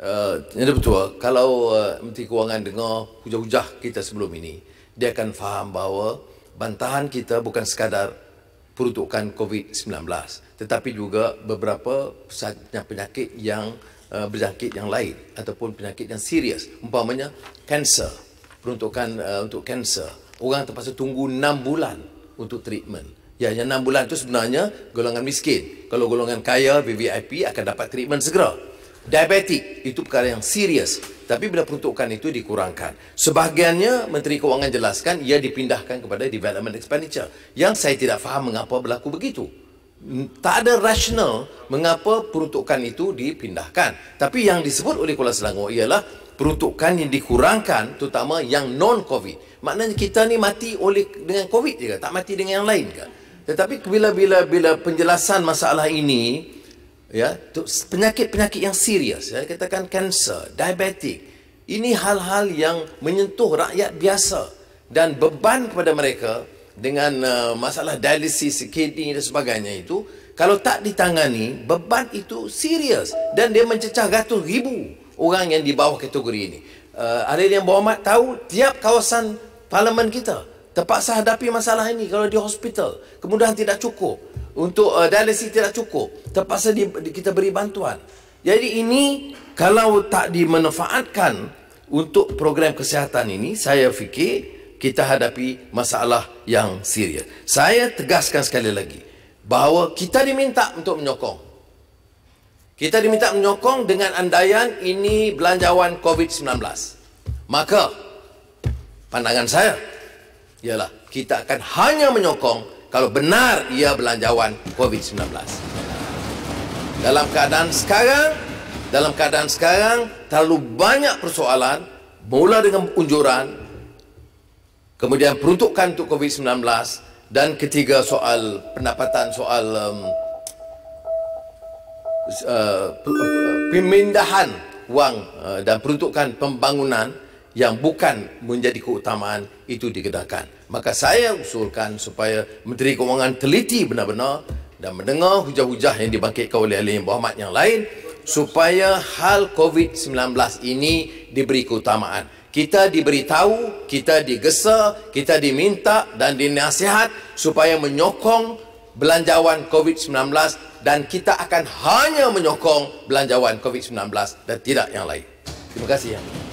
Uh, eh, ini betul. Kalau uh, Menteri Kewangan dengar hujah-hujah kita sebelum ini, dia akan faham bahawa bantahan kita bukan sekadar peruntukan COVID-19 tetapi juga beberapa penyakit yang uh, berjangkit yang lain ataupun penyakit yang serius. Umpamanya, kanser. Peruntukan uh, untuk kanser. Orang terpaksa tunggu 6 bulan untuk treatment. Ya, yang 6 bulan itu sebenarnya golongan miskin. Kalau golongan kaya, VVIP akan dapat treatment segera. Diabetik itu perkara yang serius. Tapi bila peruntukan itu dikurangkan. Sebahagiannya Menteri Keuangan jelaskan ia dipindahkan kepada development expenditure. Yang saya tidak faham mengapa berlaku begitu. Hmm, tak ada rasional mengapa peruntukan itu dipindahkan. Tapi yang disebut oleh Kuala Selangor ialah peruntukan yang dikurangkan terutama yang non-COVID. Maknanya kita ni mati oleh dengan COVID je ke? Tak mati dengan yang lain ke? Tetapi bila-bila bila penjelasan masalah ini ya penyakit-penyakit yang serius saya katakan kanser diabetik ini hal-hal yang menyentuh rakyat biasa dan beban kepada mereka dengan uh, masalah dialisis kidney dan sebagainya itu kalau tak ditangani beban itu serius dan dia mencecah ratus ribu orang yang di bawah kategori ini uh, ada yang bawah berhormat tahu tiap kawasan parlimen kita terpaksa hadapi masalah ini kalau di hospital kemudahan tidak cukup untuk uh, dialisis tidak cukup terpaksa di, di, kita beri bantuan jadi ini kalau tak dimanfaatkan untuk program kesihatan ini saya fikir kita hadapi masalah yang serius saya tegaskan sekali lagi bahawa kita diminta untuk menyokong kita diminta menyokong dengan andaian ini belanjawan COVID-19. Maka pandangan saya ialah kita akan hanya menyokong kalau benar ia belanjawan COVID-19. Dalam keadaan sekarang, dalam keadaan sekarang terlalu banyak persoalan mula dengan unjuran kemudian peruntukan untuk COVID-19 dan ketiga soal pendapatan soal um, uh, pemindahan wang uh, dan peruntukan pembangunan yang bukan menjadi keutamaan itu digedarkan. Maka saya usulkan supaya Menteri Keuangan teliti benar-benar dan mendengar hujah-hujah yang dibangkitkan oleh Alim Muhammad yang lain supaya hal COVID-19 ini diberi keutamaan. Kita diberitahu, kita digesa, kita diminta dan dinasihat supaya menyokong belanjawan COVID-19 dan kita akan hanya menyokong belanjawan COVID-19 dan tidak yang lain. Terima kasih. Ya.